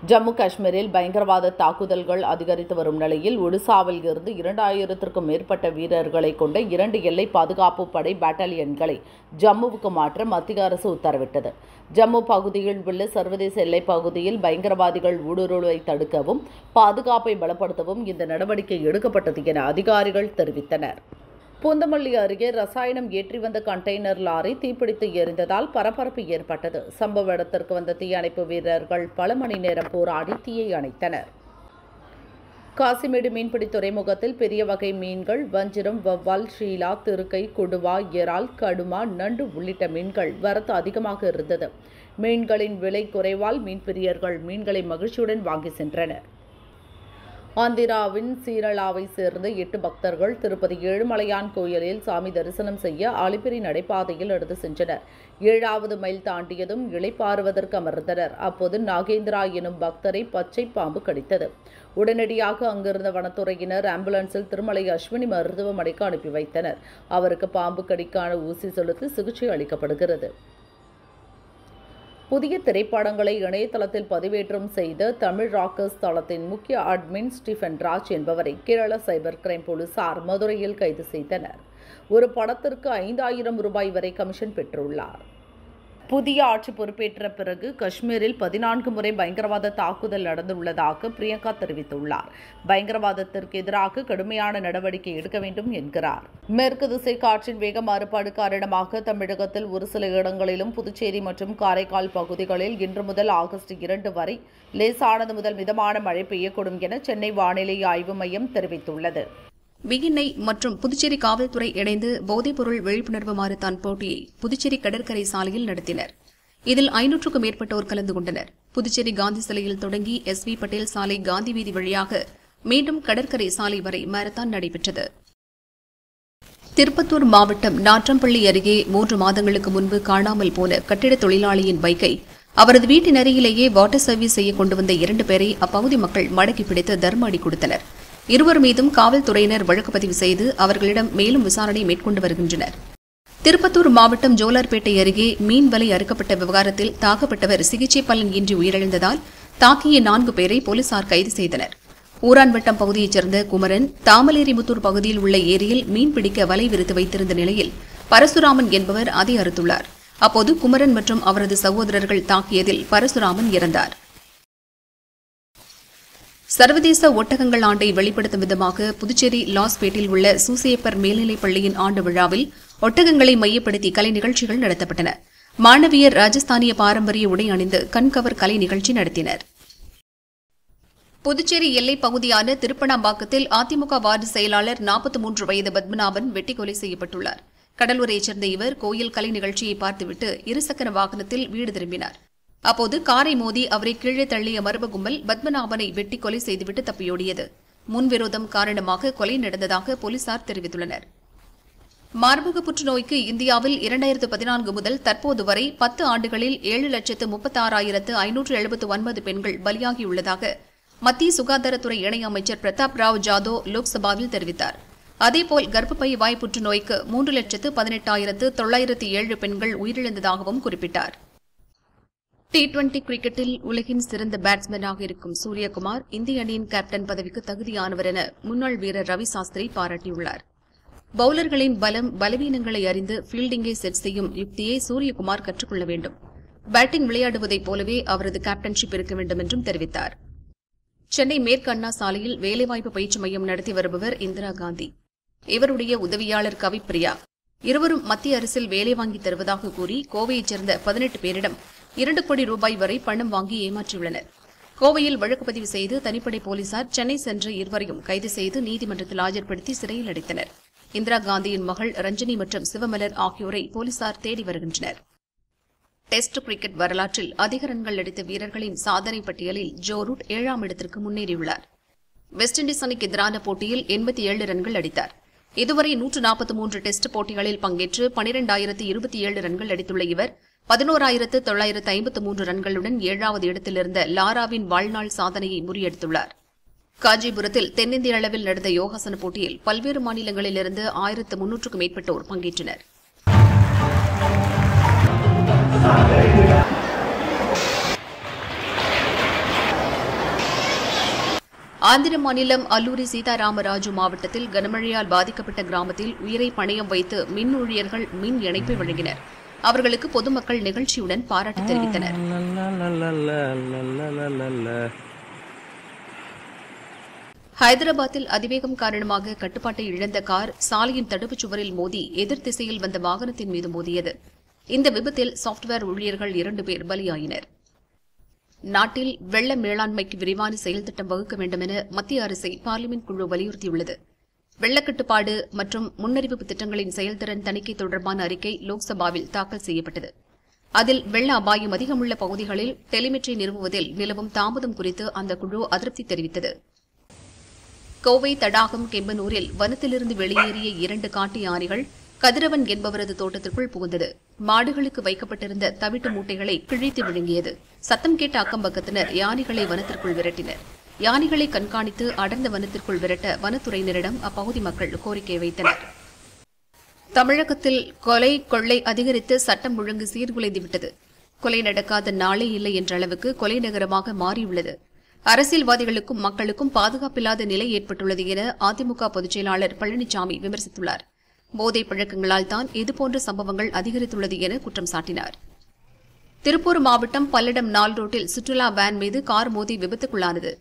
ஜம்மு காஷ்மீரில் பயங்கரவாத தாக்குதல்கள் அதிகரித்து வரும் நிலையில் ஒடிசாவில் இருந்து இரண்டாயிரத்திற்கும் மேற்பட்ட வீரர்களை கொண்ட இரண்டு எல்லை பாதுகாப்பு படை பேட்டாலியன்களை ஜம்முவுக்கு மாற்ற மத்திய அரசு உத்தரவிட்டது ஜம்மு பகுதியில் உள்ள சர்வதேச எல்லைப் பகுதியில் பயங்கரவாதிகள் ஊடுருவலை தடுக்கவும் பாதுகாப்பை பலப்படுத்தவும் இந்த நடவடிக்கை எடுக்கப்பட்டது என அதிகாரிகள் தெரிவித்தனர் பூந்தமல்லி அருகே ரசாயனம் ஏற்றி வந்த கண்டெய்னர் லாரி தீப்பிடித்து எரிந்ததால் பரபரப்பு ஏற்பட்டது சம்பவ இடத்திற்கு வந்த தீயணைப்பு வீரர்கள் பல மணி நேரம் போராடி தீயை அணைத்தனர் காசிமேடு மீன்பிடி துறைமுகத்தில் பெரிய வகை மீன்கள் வஞ்சிரம் வவ்வால் ஷீலா திருக்கை குடுவா இறால் கடுமா நண்டு உள்ளிட்ட மீன்கள் வரத்து அதிகமாக இருந்தது மீன்களின் விலை குறைவால் மீன்பிரியர்கள் மீன்களை மகிழ்ச்சியுடன் வாங்கி சென்றனர் ஆந்திராவின் சீரளாவை சேர்ந்த எட்டு பக்தர்கள் திருப்பதி ஏழுமலையான் கோயிலில் சாமி தரிசனம் செய்ய அலிபிரி நடைபாதையில் எடுத்து சென்றனர் ஏழாவது மைல் தாண்டியதும் இளைப்பாறுவதற்கு அமர்ந்தனர் அப்போது நாகேந்திரா எனும் பக்தரை பச்சை பாம்பு கடித்தது உடனடியாக அங்கிருந்த வனத்துறையினர் ஆம்புலன்ஸில் திருமலை அஸ்வினி மருத்துவமனைக்கு அனுப்பி வைத்தனர் அவருக்கு பாம்பு கடிக்கான ஊசி செலுத்தி சிகிச்சை அளிக்கப்படுகிறது புதிய திரைப்படங்களை இணையதளத்தில் பதிவேற்றம் செய்த தமிழ் ராக்கர்ஸ் தளத்தின் முக்கிய அட்மின் ஸ்டீஃபன் ராஜ் என்பவரை கேரள சைபர் கிரைம் போலீசார் மதுரையில் கைது செய்தனர் ஒரு படத்திற்கு ஐந்தாயிரம் ரூபாய் வரை கமிஷன் பெற்றுள்ளார் புதிய ஆட்சி பொறுப்பேற்ற பிறகு காஷ்மீரில் பதினான்கு முறை பயங்கரவாத தாக்குதல் நடந்துள்ளதாக பிரியங்கா தெரிவித்துள்ளார் பயங்கரவாதத்திற்கு எதிராக கடுமையான நடவடிக்கை எடுக்க வேண்டும் என்கிறார் மேற்கு திசை காற்றின் வேக மாறுபாடு காரணமாக தமிழகத்தில் ஒரு சில இடங்களிலும் புதுச்சேரி மற்றும் காரைக்கால் பகுதிகளில் இன்று முதல் ஆகஸ்ட் இரண்டு வரை லேசானது முதல் மிதமான மழை பெய்யக்கூடும் என சென்னை வானிலை ஆய்வு மையம் தெரிவித்துள்ளது விகிண்ணை மற்றும் புதுச்சேரி காவல்துறை இணைந்து போதைப்பொருள் விழிப்புணர்வு மாறுத்தான் போட்டியை புதுச்சேரி கடற்கரை சாலையில் நடத்தினர் இதில் ஐநூற்றுக்கும் மேற்பட்டோர் கலந்து கொண்டனர் புதுச்சேரி காந்தி சிலையில் தொடங்கி எஸ் வி பட்டேல் சாலை காந்தி வீதி வழியாக மீண்டும் கடற்கரை சாலை வரை மாரத்தான் நடைபெற்றது திருப்பத்தூர் மாவட்டம் நாற்றம்பள்ளி அருகே மூன்று மாதங்களுக்கு முன்பு காணாமல் போன கட்டிட தொழிலாளியின் பைக்கை அவரது வீட்டின் அருகிலேயே வாட்டர் சர்வீஸ் செய்ய கொண்டு வந்த இரண்டு பேரை அப்பகுதி மக்கள் மடக்கி பிடித்து தர்மாடி கொடுத்தனர் இருவர் மீதும் காவல்துறையினர் வழக்கு பதிவு செய்து அவர்களிடம் மேலும் விசாரணை மேற்கொண்டு வருகின்றனர் திருப்பத்தூர் மாவட்டம் ஜோலார்பேட்டை அருகே மீன் வலை அறுக்கப்பட்ட விவகாரத்தில் தாக்கப்பட்டவர் சிகிச்சை பலன் இன்றி உயிரிழந்ததால் தாக்கிய நான்கு பேரை போலீசார் கைது செய்தனர் ஊரான்வட்டம் பகுதியைச் சேர்ந்த குமரன் தாமலேரிமுத்தூர் பகுதியில் உள்ள ஏரியில் மீன் பிடிக்க வலை விரித்து வைத்திருந்த நிலையில் பரசுராமன் என்பவர் அதை அறுத்துள்ளார் அப்போது குமரன் மற்றும் அவரது சகோதரர்கள் தாக்கியதில் பரசுராமன் இறந்தார் சர்வதேச ஒட்டகங்கள் ஆண்டை வெளிப்படுத்தும் விதமாக புதுச்சேரி லாஸ்பேட்டில் உள்ள சூசையப்பர் மேல்நிலைப் பள்ளியின் ஆண்டு விழாவில் ஒட்டகங்களை மையப்படுத்தி கலை நிகழ்ச்சிகள் நடத்தப்பட்டன மாணவியர் ராஜஸ்தானிய பாரம்பரிய உடை அணிந்து கண்கவர் கலை நிகழ்ச்சி நடத்தினர் புதுச்சேரி எல்லைப் பகுதியான திருப்பணாம்பாக்கத்தில் அதிமுக வார்டு செயலாளர் நாற்பத்தி மூன்று வயது பத்மநாபன் வெட்டி கொலை செய்யப்பட்டுள்ளார் கடலூரைச் சேர்ந்த இவர் கோயில் கலை நிகழ்ச்சியை பார்த்துவிட்டு இருசக்கர வாகனத்தில் வீடு திரும்பினார் அப்போது காரை மோதி அவரை கீழே தள்ளிய மர்ம கும்பல் பத்மநாபனை வெட்டி கொலை செய்துவிட்டு தப்பியோடியது முன்விரோதம் காரணமாக கொலை நடந்ததாக போலீசார் தெரிவித்துள்ளனர் மார்பக புற்றுநோய்க்கு இந்தியாவில் இரண்டாயிரத்து பதினான்கு முதல் தற்போது வரை பத்து ஆண்டுகளில் ஏழு லட்சத்து முப்பத்தாறாயிரத்து ஐநூற்று எழுபத்து ஒன்பது பெண்கள் பலியாகியுள்ளதாக மத்திய சுகாதாரத்துறை இணையமைச்சர் பிரதாப் ராவ் ஜாதோ லோக்சபாவில் தெரிவித்தார் அதேபோல் கர்ப்பப்பை வாய் புற்றுநோய்க்கு மூன்று லட்சத்து பதினெட்டாயிரத்து தொள்ளாயிரத்து ஏழு பெண்கள் உயிரிழந்ததாகவும் குறிப்பிட்டாா் டி டுவெண்டி கிரிக்கெட்டில் உலகின் சிறந்த பேட்ஸ்மேனாக இருக்கும் சூரியகுமார் இந்திய அணியின் கேப்டன் பதவிக்கு தகுதியானவர் என முன்னாள் வீரர் ரவி சாஸ்திரி பாராட்டியுள்ளார் பவுலர்களின் பலம் பலவீனங்களை அறிந்து ஃபீல்டிங்கை செட் செய்யும் யுக்தியை சூரியகுமார் கற்றுக்கொள்ள வேண்டும் பேட்டிங் விளையாடுவதைப் போலவே அவரது கேப்டன்ஷிப் இருக்க வேண்டும் என்றும் தெரிவித்தார் சென்னை மேற்கு அண்ணா சாலையில் வேலைவாய்ப்பு பயிற்சி மையம் நடத்தி வருபவர் இந்திரா காந்தி இவருடைய உதவியாளர் கவிப்பிரியா இருவரும் மத்திய அரசில் வேலை வாங்கி தருவதாக கூறி கோவையைச் சேர்ந்த பதினெட்டு பேரிடம் இரண்டு கோடி ரூபாய் வரை பணம் வாங்கி ஏமாற்றியுள்ளனர் கோவையில் வழக்கு பதிவு செய்து தனிப்படை போலீசார் சென்னை சென்ற இருவரையும் கைது செய்து நீதிமன்றத்தில் ஆஜர்படுத்தி சிறையில் அடைத்தனர் இந்திரா காந்தியின் மகள் ரஞ்சினி மற்றும் சிவமலர் ஆகியோரை போலீசார் தேடி வருகின்றனர் டெஸ்ட் கிரிக்கெட் வரலாற்றில் அதிக ரன்கள் அடித்த வீரர்களின் சாதனை பட்டியலில் ஜோ ரூட் ஏழாம் இடத்திற்கு முன்னேறியுள்ளார் வெஸ்ட் இண்டீஸ் அணிக்கு எதிரான போட்டியில் எண்பத்தி ஏழு ரன்கள் அடித்தார் இதுவரை நூற்று நாற்பத்தி மூன்று டெஸ்ட் போட்டிகளில் பங்கேற்று பனிரெண்டாயிரத்து இருபத்தி ஏழு ரன்கள் அடித்துள்ள இவர் பதினோராயிரத்து தொள்ளாயிரத்து ஐம்பத்து மூன்று ரன்களுடன் ஏழாவது இடத்திலிருந்த லாராவின் வாழ்நாள் சாதனையை முறியடித்துள்ளார் காஞ்சிபுரத்தில் தென்னிந்திய அளவில் நடந்த யோகாசன போட்டியில் பல்வேறு மாநிலங்களிலிருந்து ஆயிரத்து முன்னூற்றுக்கும் மேற்பட்டோர் பங்கேற்றனர் ஆந்திர மாநிலம் அல்லூரி சீதாராமராஜு மாவட்டத்தில் கனமழையால் பாதிக்கப்பட்ட கிராமத்தில் உயிரை பணயம் வைத்து மின் ஊழியர்கள் மின் இணைப்பை வழங்கினர் அவர்களுக்கு பொதுமக்கள் நிகழ்ச்சியுடன் பாராட்டு தெரிவித்தனர் ஹைதராபாத்தில் அதிவேகம் காரணமாக கட்டுப்பாட்டை இழந்த கார் சாலையின் தடுப்புச் சுவரில் மோதி எதிர் திசையில் வந்த வாகனத்தின் மீது மோதியது இந்த விபத்தில் சாப்ட்வேர் ஊழியர்கள் இரண்டு பேர் பலியாயினர் நாட்டில் வெள்ள மேலாண்மைக்கு விரிவான செயல் திட்டம் வகுக்க வேண்டும் என மத்திய அரசை பார்லிமெண்ட் குழு வலியுறுத்தியுள்ளது வெள்ளக்கட்டுப்பாடு மற்றும் முன்னறிவிப்பு திட்டங்களின் செயல்திறன் தணிக்கை தொடர்பான அறிக்கை லோக்சபாவில் தாக்கல் செய்யப்பட்டது அதில் வெள்ள அபாயம் அதிகமுள்ள பகுதிகளில் டெலிமெட்ரி நிறுவுவதில் நிலவும் தாமதம் குறித்து அந்த குழு அதிருப்தி தெரிவித்தது கோவை தடாகம் கெம்பனூரில் வனத்திலிருந்து வெளியேறிய இரண்டு காட்டு யானைகள் கதிரவன் என்பவரது தோட்டத்திற்குள் புகுந்தது மாடுகளுக்கு வைக்கப்பட்டிருந்த தவிட்டு மூட்டைகளை கிழித்து விழுங்கியது சத்தம் கேட்ட அக்கம்பக்கத்தினர் யானைகளை வனத்திற்குள் விரட்டினர் யானைகளை கண்காணித்து அடர்ந்த வனத்திற்குள் விரட்ட வனத்துறையினரிடம் அப்பகுதி மக்கள் கோரிக்கை வைத்தனர் தமிழகத்தில் கொலை கொள்ளை அதிகரித்து சட்டம் ஒழுங்கு சீர்குலைந்துவிட்டது கொலை நடக்காத நாளே இல்லை என்ற அளவுக்கு கொலை நகரமாக மாறியுள்ளது அரசியல்வாதிகளுக்கும் மக்களுக்கும் பாதுகாப்பில்லாத நிலை ஏற்பட்டுள்ளது என அதிமுக பொதுச்செயலாளர் பழனிசாமி விமர்சித்துள்ளார் போதை பழக்கங்களால் தான் இதுபோன்ற சம்பவங்கள் அதிகரித்துள்ளது என குற்றம் சாட்டினார் திருப்பூர் மாவட்டம் பல்லடம் நாள் ரோட்டில் சுற்றுலா வேன் மீது கார் மோதி விபத்துக்குள்ளானது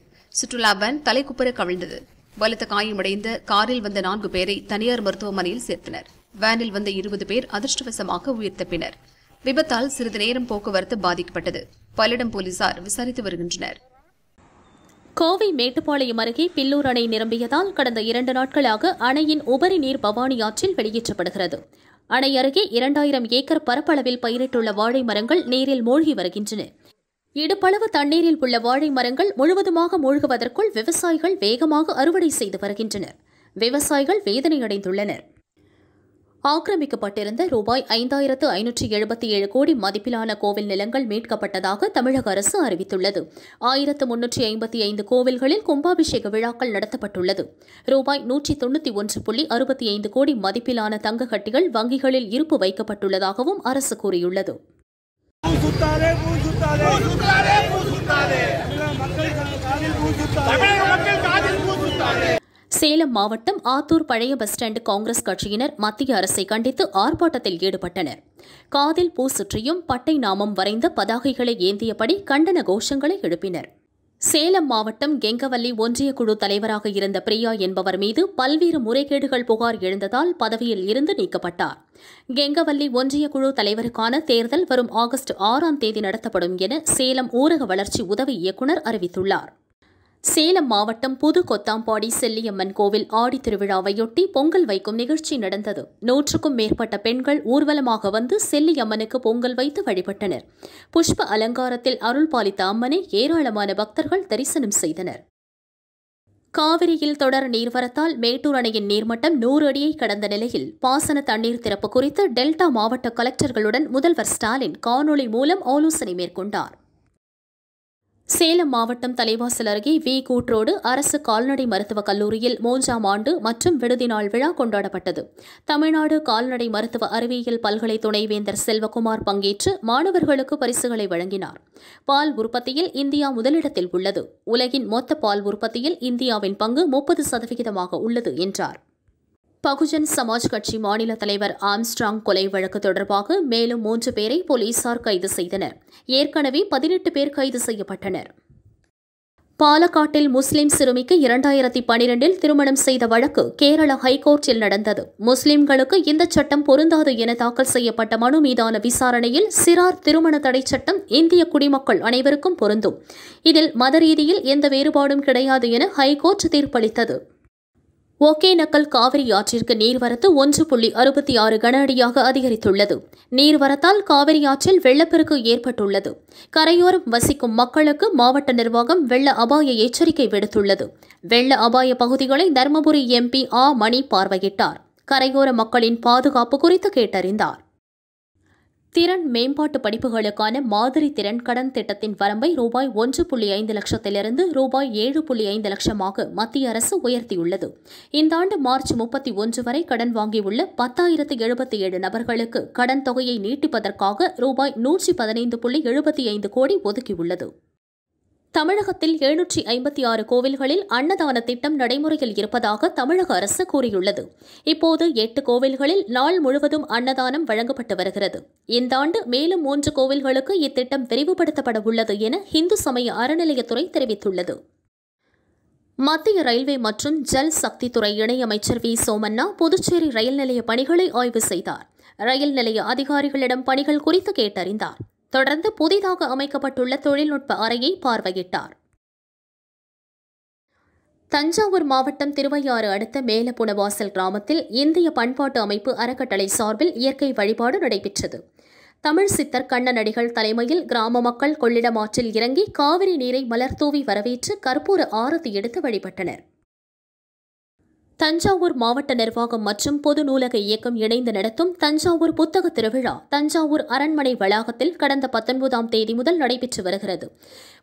சுற்றுலா வேன் தலைக்குப்புற கவிழ்ந்தது பலத்த காயமடைந்த காரில் வந்த நான்கு பேரை தனியார் மருத்துவமனையில் சேர்த்தனர் வேனில் வந்த இருபது பேர் அதிர்ஷ்டவசமாக உயிர் தப்பினர் விபத்தால் சிறிது நேரம் போக்குவரத்து பாதிக்கப்பட்டது பல்லடம் போலீசார் விசாரித்து வருகின்றனர் கோவை மேட்டுப்பாளையம் அருகே பில்லூர் அணை நிரம்பியதால் கடந்த இரண்டு நாட்களாக அணையின் உபரி நீர் பவானி ஆற்றில் வெளியேற்றப்படுகிறது அணை அருகே இரண்டாயிரம் ஏக்கர் பரப்பளவில் பயிரிட்டுள்ள வாழை மரங்கள் நீரில் மூழ்கி வருகின்றன இடுப்பளவு தண்ணீரில் உள்ள வாழை மரங்கள் முழுவதுமாக மூழ்குவதற்குள் விவசாயிகள் வேகமாக அறுவடை செய்து வருகின்றனர் விவசாயிகள் வேதனையடைந்துள்ளனர் ஆக்கிரமிக்கப்பட்டிருந்த ரூபாய் ஐந்தாயிரத்து ஐநூற்றி எழுபத்தி ஏழு கோடி மதிப்பிலான கோவில் நிலங்கள் மீட்கப்பட்டதாக தமிழக அரசு அறிவித்துள்ளது ஆயிரத்து முன்னூற்றி ஐம்பத்தி ஐந்து கோவில்களில் கும்பாபிஷேக விழாக்கள் நடத்தப்பட்டுள்ளது ரூபாய் நூற்றி தொண்ணூற்றி ஒன்று புள்ளி அறுபத்தி ஐந்து கோடி மதிப்பிலான தங்கக்கட்டிகள் வங்கிகளில் இருப்பு வைக்கப்பட்டுள்ளதாகவும் அரசு கூறியுள்ளது சேலம் மாவட்டம் ஆத்தூர் பழைய பஸ் ஸ்டாண்ட் காங்கிரஸ் கட்சியினர் மத்திய அரசை கண்டித்து ஆர்ப்பாட்டத்தில் ஈடுபட்டனர் காதில் பூ சுற்றியும் பட்டை நாமம் வரைந்த பதாகைகளை ஏந்தியபடி கண்டன கோஷங்களை எழுப்பினர் சேலம் மாவட்டம் கெங்கவல்லி ஒன்றிய குழு தலைவராக இருந்த பிரியா என்பவர் மீது பல்வேறு முறைகேடுகள் புகார் எழுந்ததால் பதவியில் இருந்து நீக்கப்பட்டார் கெங்கவல்லி ஒன்றிய குழு தலைவருக்கான தேர்தல் வரும் ஆகஸ்ட் ஆறாம் தேதி நடத்தப்படும் என சேலம் ஊரக வளர்ச்சி உதவி இயக்குநர் அறிவித்துள்ளார் சேலம் மாவட்டம் புது கொத்தாம்பாடி செல்லியம்மன் கோவில் ஆடி திருவிழாவையொட்டி பொங்கல் வைக்கும் நிகழ்ச்சி நடந்தது நூற்றுக்கும் மேற்பட்ட பெண்கள் ஊர்வலமாக வந்து செல்லியம்மனுக்கு பொங்கல் வைத்து வழிபட்டனர் புஷ்ப அலங்காரத்தில் அருள் பாலித்த அம்மனை ஏராளமான பக்தர்கள் தரிசனம் செய்தனர் காவிரியில் தொடர் நீர்வரத்தால் மேட்டூர் அணையின் நீர்மட்டம் நூறு அடியை கடந்த நிலையில் பாசன தண்ணீர் திறப்பு குறித்து டெல்டா மாவட்ட கலெக்டர்களுடன் முதல்வர் ஸ்டாலின் காணொலி மூலம் ஆலோசனை மேற்கொண்டார் சேலம் மாவட்டம் தலைவாசல் அருகே வி கூற்றோடு அரசு கால்நடை மருத்துவக் கல்லூரியில் மூன்றாம் ஆண்டு மற்றும் விடுதி நாள் விழா கொண்டாடப்பட்டது தமிழ்நாடு கால்நடை மருத்துவ அறிவியல் பல்கலை துணைவேந்தர் செல்வகுமார் பங்கேற்று மாணவர்களுக்கு பரிசுகளை வழங்கினார் பால் உற்பத்தியில் இந்தியா முதலிடத்தில் உள்ளது உலகின் மொத்த பால் உற்பத்தியில் இந்தியாவின் பங்கு முப்பது சதவிகிதமாக உள்ளது என்றார் பகுஜன் சமாஜ் கட்சி மாநில தலைவர் ஆம்ஸ்ட்ராங் கொலை வழக்கு தொடர்பாக மேலும் மூன்று பேரை போலீசார் கைது செய்தனர் ஏற்கனவே பதினெட்டு பேர் கைது செய்யப்பட்டனர் பாலக்காட்டில் முஸ்லிம் சிறுமிக்கு இரண்டாயிரத்தி பனிரெண்டில் திருமணம் செய்த வழக்கு கேரள ஹைகோர்ட்டில் நடந்தது முஸ்லிம்களுக்கு இந்த சட்டம் பொருந்தாது என தாக்கல் செய்யப்பட்ட மனு மீதான விசாரணையில் சிறார் திருமண தடை சட்டம் இந்திய குடிமக்கள் அனைவருக்கும் பொருந்தும் இதில் மத ரீதியில் எந்த வேறுபாடும் கிடையாது என ஹைகோர்ட் தீர்ப்பளித்தது ஒகேனக்கல் காவிரி ஆற்றிற்கு நீர்வரத்து ஒன்று புள்ளி அறுபத்தி ஆறு கன அடியாக அதிகரித்துள்ளது நீர்வரத்தால் காவிரி ஆற்றில் வெள்ளப்பெருக்கு ஏற்பட்டுள்ளது கரையோரம் வசிக்கும் மக்களுக்கு மாவட்ட நிர்வாகம் வெள்ள அபாய எச்சரிக்கை விடுத்துள்ளது வெள்ள அபாய பகுதிகளை தருமபுரி எம்பி ஆ மணி பார்வையிட்டார் கரையோர மக்களின் பாதுகாப்பு குறித்து கேட்டறிந்தார் திறன் மேம்பாட்டு படிப்புகளுக்கான மாதிரி திறன் கடன் திட்டத்தின் வரம்பை ரூபாய் ஒன்று புள்ளி ஐந்து லட்சத்திலிருந்து ரூபாய் ஏழு புள்ளி ஐந்து லட்சமாக மத்திய அரசு உயர்த்தியுள்ளது இந்த ஆண்டு மார்ச் முப்பத்தி ஒன்று வரை கடன் வாங்கியுள்ள பத்தாயிரத்து எழுபத்தி ஏழு நபர்களுக்கு கடன் தொகையை நீட்டிப்பதற்காக ரூபாய் நூற்றி பதினைந்து புள்ளி எழுபத்தி ஐந்து கோடி ஒதுக்கியுள்ளது தமிழகத்தில் எழுநூற்றி ஐம்பத்தி ஆறு கோவில்களில் அன்னதான திட்டம் நடைமுறையில் இருப்பதாக தமிழக அரசு கூறியுள்ளது இப்போது எட்டு கோவில்களில் நாள் முழுவதும் அன்னதானம் வழங்கப்பட்டு வருகிறது இந்த ஆண்டு மேலும் மூன்று கோவில்களுக்கு இத்திட்டம் விரிவுபடுத்தப்பட உள்ளது என இந்து சமய அறநிலையத்துறை தெரிவித்துள்ளது மத்திய ரயில்வே மற்றும் ஜல் சக்தித்துறை இணையமைச்சர் வி சோமன்னா புதுச்சேரி ரயில் நிலைய பணிகளை ஆய்வு செய்தார் ரயில் நிலைய அதிகாரிகளிடம் பணிகள் குறித்து கேட்டறிந்தார் தொடர்ந்து புதிதாக அமைக்கப்பட்டுள்ள தொழில்நுட்ப அறையை பார்வையிட்டார் தஞ்சாவூர் மாவட்டம் திருவையாறு அடுத்த மேலப்புணவாசல் கிராமத்தில் இந்திய பண்பாட்டு அமைப்பு அறக்கட்டளை சார்பில் இயற்கை வழிபாடு நடைபெற்றது தமிழ் சித்தர் கண்ணநடிகள் தலைமையில் கிராம மக்கள் கொள்ளிடமாற்றில் இறங்கி காவிரி நீரை மலர்தூவி வரவேற்று கற்பூர ஆரத்தி எடுத்து வழிபட்டனர் தஞ்சாவூர் மாவட்ட நிர்வாகம் மற்றும் பொது நூலக இயக்கம் இணைந்து நடத்தும் தஞ்சாவூர் புத்தக திருவிழா தஞ்சாவூர் அரண்மனை வளாகத்தில் கடந்த பத்தொன்பதாம் தேதி முதல் நடைபெற்று வருகிறது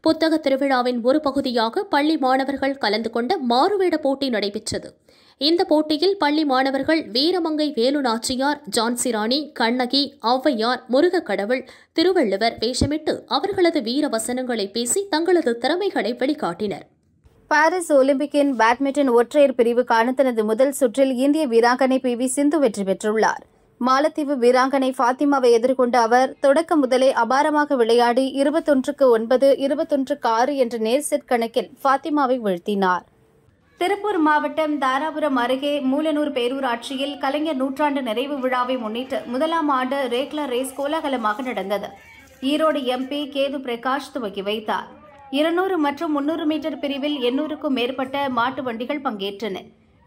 புத்தக திருவிழாவின் ஒரு பகுதியாக பள்ளி மாணவர்கள் கலந்து கொண்ட மாறுவேட போட்டி நடைபெற்றது இந்த போட்டியில் பள்ளி மாணவர்கள் வீரமங்கை வேலு நாச்சியார் ஜான்சிராணி கண்ணகி ஔவையார் கடவுள் திருவள்ளுவர் வேஷமிட்டு அவர்களது வீர வசனங்களை பேசி தங்களது திறமைகளை வெளிக்காட்டினர் பாரிஸ் ஒலிம்பிக்கின் பேட்மிண்டன் ஒற்றையர் பிரிவுக்கான தனது முதல் சுற்றில் இந்திய வீராங்கனை பி வி சிந்து வெற்றி பெற்றுள்ளார் மாலத்தீவு வீராங்கனை ஃபாத்திமாவை எதிர்கொண்ட அவர் தொடக்க முதலே அபாரமாக விளையாடி இருபத்தொன்றுக்கு ஒன்பது இருபத்தொன்றுக்கு ஆறு என்ற நேர் செட் கணக்கில் ஃபாத்திமாவை வீழ்த்தினார் திருப்பூர் மாவட்டம் தாராபுரம் அருகே மூலனூர் பேரூராட்சியில் கலைஞர் நூற்றாண்டு நிறைவு விழாவை முன்னிட்டு முதலாம் ஆண்டு ரேக்லா ரேஸ் கோலாகலமாக நடந்தது ஈரோடு எம்பி கேது பிரகாஷ் துவக்கி வைத்தார் இருநூறு மற்றும் முன்னூறு மீட்டர் பிரிவில் எண்ணூறுக்கும் மேற்பட்ட மாட்டு வண்டிகள் பங்கேற்றன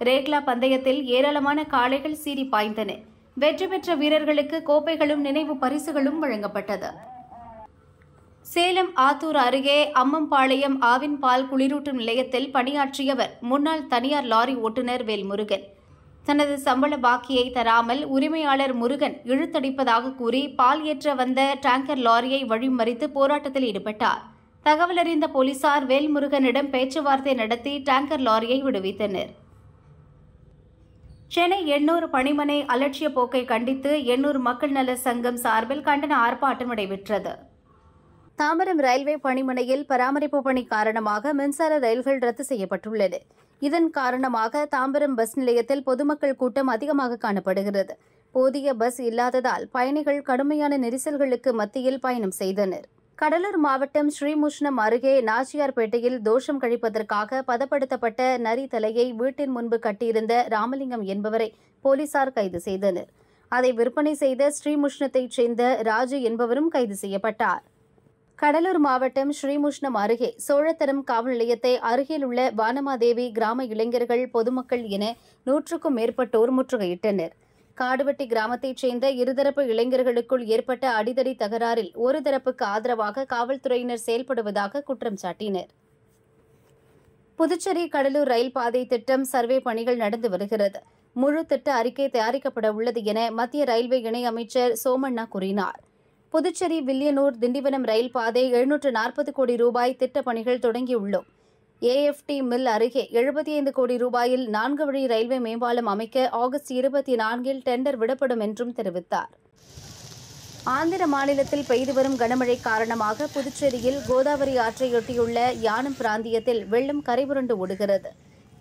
ரேக்லா பந்தயத்தில் ஏராளமான காளைகள் சீறி பாய்ந்தன வெற்றி பெற்ற வீரர்களுக்கு கோப்பைகளும் நினைவு பரிசுகளும் வழங்கப்பட்டது சேலம் ஆத்தூர் அருகே அம்மம்பாளையம் ஆவின் பால் குளிரூட்டும் நிலையத்தில் பணியாற்றியவர் முன்னாள் தனியார் லாரி ஓட்டுநர் வேல்முருகன் தனது சம்பள பாக்கியை தராமல் உரிமையாளர் முருகன் இழுத்தடிப்பதாக கூறி பால் ஏற்ற வந்த டேங்கர் லாரியை வழிமறித்து போராட்டத்தில் ஈடுபட்டார் தகவல் அறிந்த போலீசார் வேல்முருகனிடம் பேச்சுவார்த்தை நடத்தி டேங்கர் லாரியை விடுவித்தனர் சென்னை எண்ணூர் பணிமனை அலட்சிய போக்கை கண்டித்து எண்ணூர் மக்கள் நல சங்கம் சார்பில் கண்டன ஆர்ப்பாட்டம் நடைபெற்றது தாம்பரம் ரயில்வே பணிமனையில் பராமரிப்பு பணி காரணமாக மின்சார ரயில்கள் ரத்து செய்யப்பட்டுள்ளது இதன் காரணமாக தாம்பரம் பஸ் நிலையத்தில் பொதுமக்கள் கூட்டம் அதிகமாக காணப்படுகிறது போதிய பஸ் இல்லாததால் பயணிகள் கடுமையான நெரிசல்களுக்கு மத்தியில் பயணம் செய்தனர் கடலூர் மாவட்டம் ஸ்ரீமுஷ்ணம் அருகே நாச்சியார்பேட்டையில் தோஷம் கழிப்பதற்காக பதப்படுத்தப்பட்ட நரி தலையை வீட்டின் முன்பு கட்டியிருந்த ராமலிங்கம் என்பவரை போலீசார் கைது செய்தனர் அதை விற்பனை செய்த ஸ்ரீமுஷ்ணத்தைச் சேர்ந்த ராஜு என்பவரும் கைது செய்யப்பட்டார் கடலூர் மாவட்டம் ஸ்ரீமுஷ்ணம் அருகே சோழத்தரம் காவல் நிலையத்தை அருகிலுள்ள வானமாதேவி கிராம இளைஞர்கள் பொதுமக்கள் என நூற்றுக்கும் மேற்பட்டோர் முற்றுகையிட்டனர் காடுவெட்டி கிராமத்தைச் சேர்ந்த இருதரப்பு இளைஞர்களுக்குள் ஏற்பட்ட அடிதடி தகராறில் ஒரு தரப்புக்கு ஆதரவாக காவல்துறையினர் செயல்படுவதாக குற்றம் சாட்டினர் புதுச்சேரி கடலூர் ரயில் பாதை திட்டம் சர்வே பணிகள் நடந்து வருகிறது முழு திட்ட அறிக்கை தயாரிக்கப்பட உள்ளது என மத்திய ரயில்வே இணை அமைச்சர் சோமண்ணா கூறினார் புதுச்சேரி வில்லியனூர் திண்டிவனம் ரயில் பாதை எழுநூற்று நாற்பது கோடி ரூபாய் திட்டப்பணிகள் பணிகள் தொடங்கியுள்ளோம் ஏஎஃப்டி மில் அருகே எழுபத்தி ஐந்து கோடி ரூபாயில் நான்கு வழி ரயில்வே மேம்பாலம் அமைக்க ஆகஸ்ட் இருபத்தி நான்கில் டெண்டர் விடப்படும் என்றும் தெரிவித்தார் ஆந்திர மாநிலத்தில் பெய்து வரும் கனமழை காரணமாக புதுச்சேரியில் கோதாவரி ஆற்றையொட்டியுள்ள யானம் பிராந்தியத்தில் வெள்ளம் கரைபுரண்டு ஓடுகிறது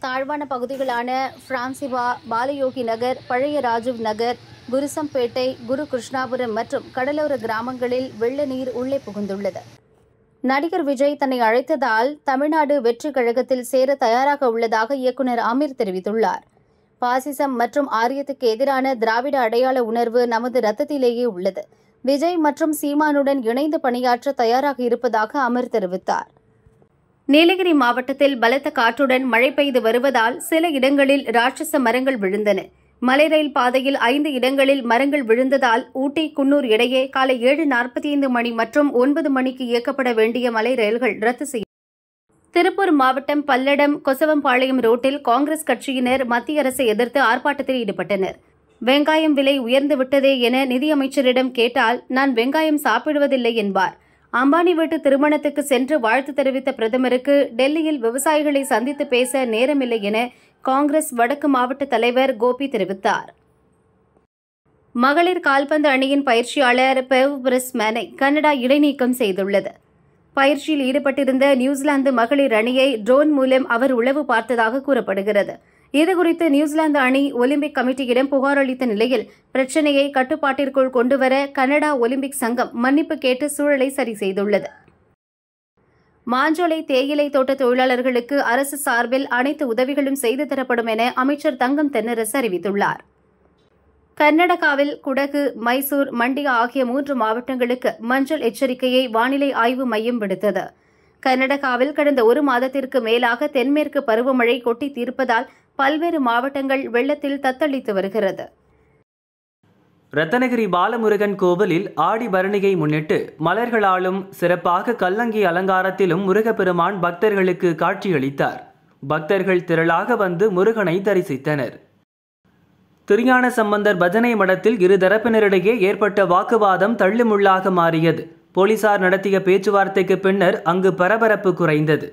தாழ்வான பகுதிகளான பிரான்சிவா பாலயோகி நகர் பழைய ராஜீவ் நகர் குருசம்பேட்டை குரு கிருஷ்ணாபுரம் மற்றும் கடலோர கிராமங்களில் வெள்ள நீர் உள்ளே புகுந்துள்ளது நடிகர் விஜய் தன்னை அழைத்ததால் தமிழ்நாடு வெற்றி கழகத்தில் சேர தயாராக உள்ளதாக இயக்குநர் அமீர் தெரிவித்துள்ளார் பாசிசம் மற்றும் ஆரியத்துக்கு எதிரான திராவிட அடையாள உணர்வு நமது ரத்தத்திலேயே உள்ளது விஜய் மற்றும் சீமானுடன் இணைந்து பணியாற்ற தயாராக இருப்பதாக அமர் தெரிவித்தார் நீலகிரி மாவட்டத்தில் பலத்த காற்றுடன் மழை பெய்து வருவதால் சில இடங்களில் ராட்சச மரங்கள் விழுந்தன மலை ரயில் பாதையில் ஐந்து இடங்களில் மரங்கள் விழுந்ததால் ஊட்டி குன்னூர் இடையே காலை ஏழு நாற்பத்தி ஐந்து மணி மற்றும் ஒன்பது மணிக்கு இயக்கப்பட வேண்டிய மலை ரயில்கள் ரத்து செய்ய திருப்பூர் மாவட்டம் பல்லடம் கொசவம்பாளையம் ரோட்டில் காங்கிரஸ் கட்சியினர் மத்திய அரசை எதிர்த்து ஆர்ப்பாட்டத்தில் ஈடுபட்டனர் வெங்காயம் விலை உயர்ந்து விட்டதே என நிதியமைச்சரிடம் கேட்டால் நான் வெங்காயம் சாப்பிடுவதில்லை என்பார் அம்பானி வீட்டு திருமணத்துக்கு சென்று வாழ்த்து தெரிவித்த பிரதமருக்கு டெல்லியில் விவசாயிகளை சந்தித்து பேச நேரமில்லை என காங்கிரஸ் வடக்கு மாவட்ட தலைவர் கோபி தெரிவித்தார் மகளிர் கால்பந்து அணியின் பயிற்சியாளர் பெவ் பிரிஸ்மேனை கனடா இடைநீக்கம் செய்துள்ளது பயிற்சியில் ஈடுபட்டிருந்த நியூசிலாந்து மகளிர் அணியை ட்ரோன் மூலம் அவர் உளவு பார்த்ததாக கூறப்படுகிறது இதுகுறித்து நியூசிலாந்து அணி ஒலிம்பிக் கமிட்டியிடம் புகார் அளித்த நிலையில் பிரச்சினையை கட்டுப்பாட்டிற்குள் கொண்டுவர கனடா ஒலிம்பிக் சங்கம் மன்னிப்பு கேட்டு சூழலை சரி செய்துள்ளது மாஞ்சோலை தேயிலை தோட்ட தொழிலாளர்களுக்கு அரசு சார்பில் அனைத்து உதவிகளும் செய்து தரப்படும் என அமைச்சர் தங்கம் தென்னரசு அறிவித்துள்ளார் கர்நாடகாவில் குடகு மைசூர் மண்டியா ஆகிய மூன்று மாவட்டங்களுக்கு மஞ்சள் எச்சரிக்கையை வானிலை ஆய்வு மையம் விடுத்தது கர்நாடகாவில் கடந்த ஒரு மாதத்திற்கு மேலாக தென்மேற்கு பருவமழை கொட்டி தீர்ப்பதால் பல்வேறு மாவட்டங்கள் வெள்ளத்தில் தத்தளித்து வருகிறது ரத்தனகிரி பாலமுருகன் கோவிலில் ஆடி பரணிகை முன்னிட்டு மலர்களாலும் சிறப்பாக கல்லங்கி அலங்காரத்திலும் முருகப்பெருமான் பக்தர்களுக்கு காட்சியளித்தார் பக்தர்கள் திரளாக வந்து முருகனை தரிசித்தனர் திருஞான சம்பந்தர் பஜனை மடத்தில் இரு தரப்பினரிடையே ஏற்பட்ட வாக்குவாதம் தள்ளுமுள்ளாக மாறியது போலீசார் நடத்திய பேச்சுவார்த்தைக்கு பின்னர் அங்கு பரபரப்பு குறைந்தது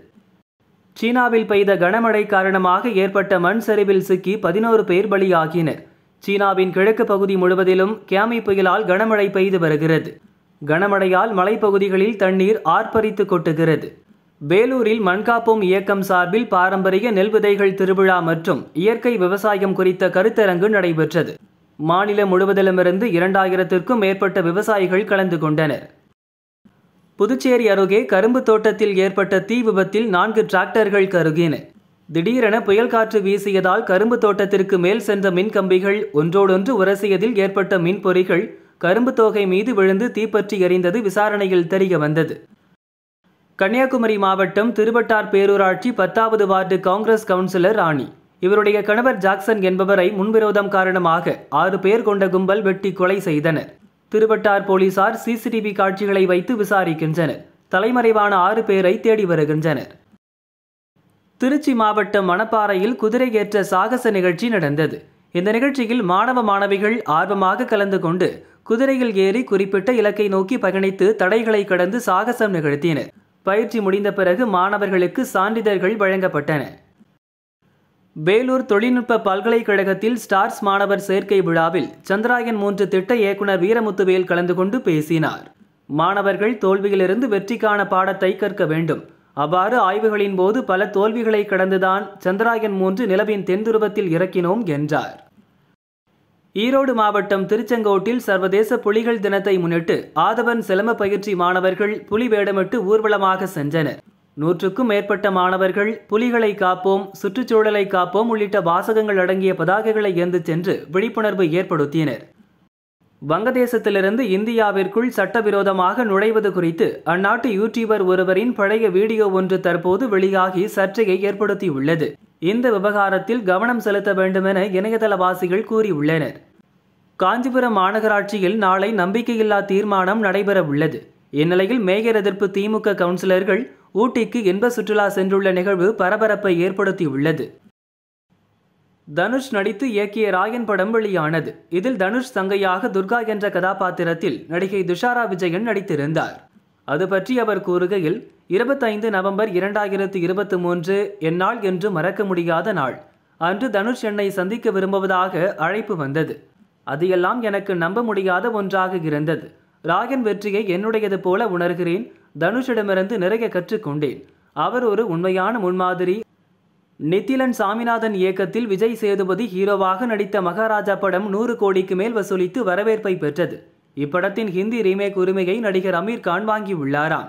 சீனாவில் பெய்த கனமழை காரணமாக ஏற்பட்ட மண் சரிவில் சிக்கி பதினோரு பேர் பலியாகினர் சீனாவின் கிழக்கு பகுதி முழுவதிலும் கேமை புயலால் கனமழை பெய்து வருகிறது கனமழையால் மலைப்பகுதிகளில் தண்ணீர் ஆர்ப்பரித்து கொட்டுகிறது வேலூரில் மண்காப்போம் இயக்கம் சார்பில் பாரம்பரிய நெல் விதைகள் திருவிழா மற்றும் இயற்கை விவசாயம் குறித்த கருத்தரங்கு நடைபெற்றது மாநிலம் முழுவதிலுமிருந்து இரண்டாயிரத்திற்கும் மேற்பட்ட விவசாயிகள் கலந்து கொண்டனர் புதுச்சேரி அருகே கரும்பு தோட்டத்தில் ஏற்பட்ட தீ விபத்தில் நான்கு டிராக்டர்கள் கருகின திடீரென புயல் காற்று வீசியதால் கரும்பு தோட்டத்திற்கு மேல் சென்ற மின் கம்பிகள் ஒன்றோடொன்று உரசியதில் ஏற்பட்ட மின் பொறிகள் கரும்பு தோகை மீது விழுந்து தீப்பற்றி எறிந்தது விசாரணையில் தெரிய வந்தது கன்னியாகுமரி மாவட்டம் திருவட்டார் பேரூராட்சி பத்தாவது வார்டு காங்கிரஸ் கவுன்சிலர் ராணி இவருடைய கணவர் ஜாக்சன் என்பவரை முன்விரோதம் காரணமாக ஆறு பேர் கொண்ட கும்பல் வெட்டி கொலை செய்தனர் திருவட்டார் போலீசார் சிசிடிவி காட்சிகளை வைத்து விசாரிக்கின்றனர் தலைமறைவான ஆறு பேரை தேடி வருகின்றனர் திருச்சி மாவட்டம் மணப்பாறையில் குதிரை ஏற்ற சாகச நிகழ்ச்சி நடந்தது இந்த நிகழ்ச்சியில் மாணவ மாணவிகள் ஆர்வமாக கலந்து கொண்டு குதிரையில் ஏறி குறிப்பிட்ட இலக்கை நோக்கி பயணித்து தடைகளை கடந்து சாகசம் நிகழ்த்தினர் பயிற்சி முடிந்த பிறகு மாணவர்களுக்கு சான்றிதழ்கள் வழங்கப்பட்டன வேலூர் தொழில்நுட்ப பல்கலைக்கழகத்தில் ஸ்டார்ஸ் மாணவர் சேர்க்கை விழாவில் சந்திராயன் மூன்று திட்ட இயக்குனர் வீரமுத்துவேல் கலந்து கொண்டு பேசினார் மாணவர்கள் தோல்வியிலிருந்து வெற்றிக்கான பாடத்தை கற்க வேண்டும் அவ்வாறு ஆய்வுகளின் போது பல தோல்விகளை கடந்துதான் சந்திராயன் மூன்று நிலவின் தென்துருவத்தில் இறக்கினோம் என்றார் ஈரோடு மாவட்டம் திருச்செங்கோட்டில் சர்வதேச புலிகள் தினத்தை முன்னிட்டு ஆதவன் சிலம பயிற்சி மாணவர்கள் புலி வேடமிட்டு ஊர்வலமாக சென்றனர் நூற்றுக்கும் மேற்பட்ட மாணவர்கள் புலிகளை காப்போம் சுற்றுச்சூழலை காப்போம் உள்ளிட்ட வாசகங்கள் அடங்கிய பதாகைகளை ஏந்து சென்று விழிப்புணர்வு ஏற்படுத்தினர் வங்கதேசத்திலிருந்து இந்தியாவிற்குள் சட்டவிரோதமாக நுழைவது குறித்து அந்நாட்டு யூடியூபர் ஒருவரின் பழைய வீடியோ ஒன்று தற்போது வெளியாகி சர்ச்சையை ஏற்படுத்தியுள்ளது இந்த விவகாரத்தில் கவனம் செலுத்த வேண்டுமென இணையதளவாசிகள் கூறியுள்ளனர் காஞ்சிபுரம் மாநகராட்சியில் நாளை நம்பிக்கையில்லா தீர்மானம் நடைபெற உள்ளது இந்நிலையில் மேயர் எதிர்ப்பு திமுக கவுன்சிலர்கள் ஊட்டிக்கு இன்ப சுற்றுலா சென்றுள்ள நிகழ்வு பரபரப்பை ஏற்படுத்தியுள்ளது தனுஷ் நடித்து இயக்கிய ராயன் படம் வெளியானது இதில் தனுஷ் தங்கையாக துர்கா என்ற கதாபாத்திரத்தில் நடிகை துஷாரா விஜயன் நடித்திருந்தார் அது பற்றி அவர் கூறுகையில் இருபத்தைந்து நவம்பர் இரண்டாயிரத்து இருபத்தி மூன்று என்னால் என்று மறக்க முடியாத நாள் அன்று தனுஷ் என்னை சந்திக்க விரும்புவதாக அழைப்பு வந்தது அதையெல்லாம் எனக்கு நம்ப முடியாத ஒன்றாக இருந்தது ராகன் வெற்றியை என்னுடையது போல உணர்கிறேன் தனுஷிடமிருந்து நிறைய கற்றுக்கொண்டேன் அவர் ஒரு உண்மையான முன்மாதிரி நித்திலன் சாமிநாதன் இயக்கத்தில் விஜய் சேதுபதி ஹீரோவாக நடித்த மகாராஜா படம் நூறு கோடிக்கு மேல் வசூலித்து வரவேற்பை பெற்றது இப்படத்தின் ஹிந்தி ரீமேக் உரிமையை நடிகர் அமீர் கான் வாங்கியுள்ளாராம்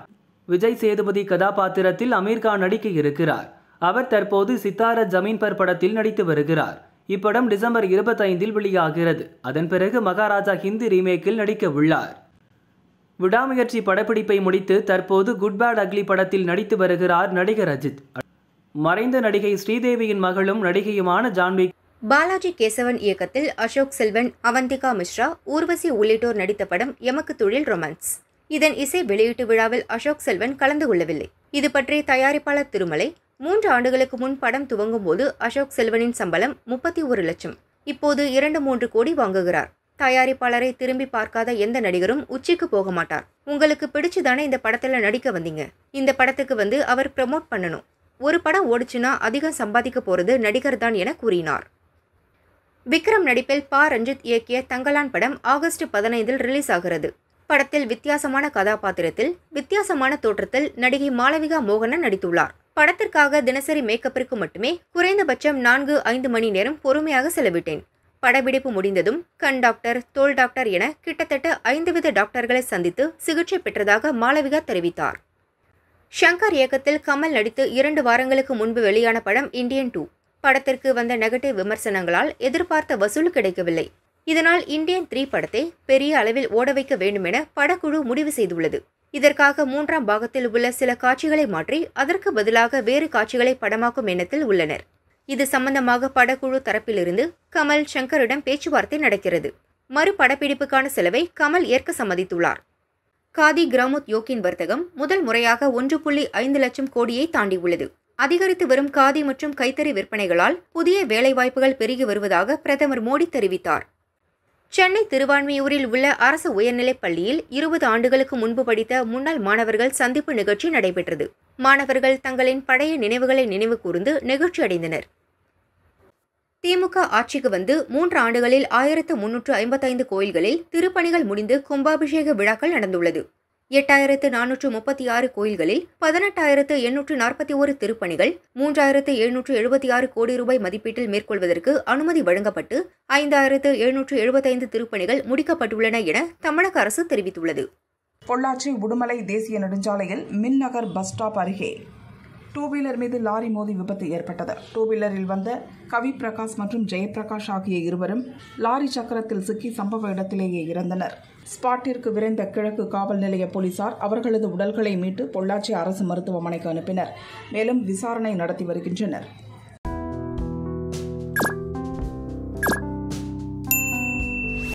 விஜய் சேதுபதி கதாபாத்திரத்தில் அமீர் கான் நடிக்க இருக்கிறார் அவர் தற்போது சித்தார ஜமீன் பர் படத்தில் நடித்து வருகிறார் இப்படம் டிசம்பர் இருபத்தைந்தில் வெளியாகிறது அதன் பிறகு மகாராஜா ஹிந்தி ரீமேக்கில் நடிக்க உள்ளார் விடாமுயற்சி படப்பிடிப்பை முடித்து தற்போது குட் பேட் அக்லி படத்தில் நடித்து வருகிறார் நடிகர் அஜித் மறைந்த நடிகை ஸ்ரீதேவியின் மகளும் நடிகையுமான ஜான்வி பாலாஜி கேசவன் இயக்கத்தில் அசோக் செல்வன் அவந்திகா மிஸ்ரா ஊர்வசி உள்ளிட்டோர் நடித்த படம் எமக்கு தொழில் ரொமான்ஸ் இதன் இசை வெளியீட்டு விழாவில் அசோக் செல்வன் கலந்து கொள்ளவில்லை இது பற்றி தயாரிப்பாளர் திருமலை மூன்று ஆண்டுகளுக்கு முன் படம் துவங்கும் போது அசோக் செல்வனின் சம்பளம் முப்பத்தி ஒரு லட்சம் இப்போது இரண்டு மூன்று கோடி வாங்குகிறார் தயாரிப்பாளரை திரும்பி பார்க்காத எந்த நடிகரும் உச்சிக்கு போக மாட்டார் உங்களுக்கு பிடிச்சுதானே இந்த படத்துல நடிக்க வந்தீங்க இந்த படத்துக்கு வந்து அவர் ப்ரமோட் பண்ணணும் ஒரு படம் ஓடிச்சுன்னா அதிகம் சம்பாதிக்க போகிறது நடிகர் தான் என கூறினார் விக்ரம் நடிப்பில் பா ரஞ்சித் இயக்கிய தங்கலான் படம் ஆகஸ்ட் பதினைந்தில் ரிலீஸ் ஆகிறது படத்தில் வித்தியாசமான கதாபாத்திரத்தில் வித்தியாசமான தோற்றத்தில் நடிகை மாளவிகா மோகனன் நடித்துள்ளார் படத்திற்காக தினசரி மேக்கப்பிற்கு மட்டுமே குறைந்தபட்சம் நான்கு ஐந்து மணி நேரம் பொறுமையாக செலவிட்டேன் படப்பிடிப்பு முடிந்ததும் கண் டாக்டர் தோல் டாக்டர் என கிட்டத்தட்ட ஐந்து வித டாக்டர்களை சந்தித்து சிகிச்சை பெற்றதாக மாளவிகா தெரிவித்தார் ஷங்கர் இயக்கத்தில் கமல் நடித்து இரண்டு வாரங்களுக்கு முன்பு வெளியான படம் இந்தியன் டூ படத்திற்கு வந்த நெகட்டிவ் விமர்சனங்களால் எதிர்பார்த்த வசூல் கிடைக்கவில்லை இதனால் இந்தியன் த்ரீ படத்தை பெரிய அளவில் ஓட வைக்க வேண்டுமென படக்குழு முடிவு செய்துள்ளது இதற்காக மூன்றாம் பாகத்தில் உள்ள சில காட்சிகளை மாற்றி அதற்கு பதிலாக வேறு காட்சிகளை படமாக்கும் எண்ணத்தில் உள்ளனர் இது சம்பந்தமாக படக்குழு தரப்பிலிருந்து கமல் ஷங்கரிடம் பேச்சுவார்த்தை நடக்கிறது மறு படப்பிடிப்புக்கான செலவை கமல் ஏற்க சம்மதித்துள்ளார் காதி கிராமத் யோக்கின் வர்த்தகம் முதல் முறையாக ஒன்று புள்ளி ஐந்து லட்சம் கோடியை தாண்டியுள்ளது அதிகரித்து வரும் காதி மற்றும் கைத்தறி விற்பனைகளால் புதிய வேலைவாய்ப்புகள் பெருகி வருவதாக பிரதமர் மோடி தெரிவித்தார் சென்னை திருவான்மையூரில் உள்ள அரசு உயர்நிலைப் பள்ளியில் இருபது ஆண்டுகளுக்கு முன்பு படித்த முன்னாள் மாணவர்கள் சந்திப்பு நிகழ்ச்சி நடைபெற்றது மாணவர்கள் தங்களின் பழைய நினைவுகளை நினைவு கூர்ந்து நிகழ்ச்சி அடைந்தனர் திமுக ஆட்சிக்கு வந்து மூன்று ஆண்டுகளில் ஆயிரத்து முன்னூற்று ஐம்பத்தைந்து கோயில்களில் திருப்பணிகள் முடிந்து கும்பாபிஷேக விழாக்கள் நடந்துள்ளது எட்டாயிரத்து நானூற்று முப்பத்தி ஆறு கோயில்களில் பதினெட்டாயிரத்து எண்ணூற்று நாற்பத்தி ஒரு திருப்பணிகள் மூன்றாயிரத்து எழுநூற்று எழுபத்தி ஆறு கோடி ரூபாய் மதிப்பீட்டில் மேற்கொள்வதற்கு அனுமதி வழங்கப்பட்டு ஐந்தாயிரத்து எழுநூற்று எழுபத்தைந்து திருப்பணிகள் முடிக்கப்பட்டுள்ளன என தமிழக அரசு தெரிவித்துள்ளது பொள்ளாச்சி உடுமலை தேசிய நெடுஞ்சாலையில் மின்நகர் பஸ் ஸ்டாப் அருகே டூ வீலர் மீது லாரி மோதி விபத்து ஏற்பட்டது டூ வீலரில் வந்த கவி பிரகாஷ் மற்றும் ஜெயபிரகாஷ் ஆகிய இருவரும் லாரி சக்கரத்தில் சிக்கி சம்பவ இடத்திலேயே இறந்தனர் ஸ்பாட்டிற்கு விரைந்த கிழக்கு காவல் நிலைய போலீசார் அவர்களது உடல்களை மீட்டு பொள்ளாச்சி அரசு மருத்துவமனைக்கு அனுப்பினர் மேலும் விசாரணை நடத்தி வருகின்றனர்